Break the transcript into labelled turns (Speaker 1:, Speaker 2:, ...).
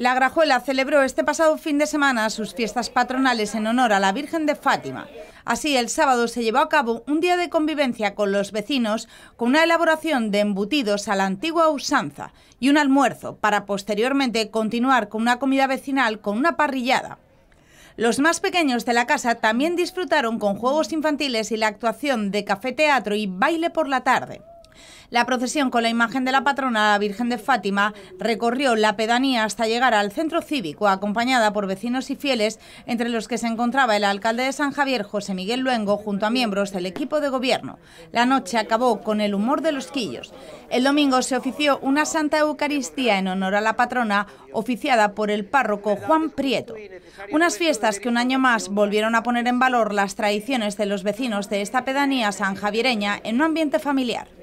Speaker 1: La Grajuela celebró este pasado fin de semana sus fiestas patronales en honor a la Virgen de Fátima. Así, el sábado se llevó a cabo un día de convivencia con los vecinos con una elaboración de embutidos a la antigua usanza y un almuerzo para posteriormente continuar con una comida vecinal con una parrillada. Los más pequeños de la casa también disfrutaron con juegos infantiles y la actuación de café teatro y baile por la tarde. La procesión con la imagen de la patrona, la Virgen de Fátima, recorrió la pedanía hasta llegar al centro cívico, acompañada por vecinos y fieles, entre los que se encontraba el alcalde de San Javier, José Miguel Luengo, junto a miembros del equipo de gobierno. La noche acabó con el humor de los quillos. El domingo se ofició una Santa Eucaristía en honor a la patrona, oficiada por el párroco Juan Prieto. Unas fiestas que un año más volvieron a poner en valor las tradiciones de los vecinos de esta pedanía sanjaviereña en un ambiente familiar.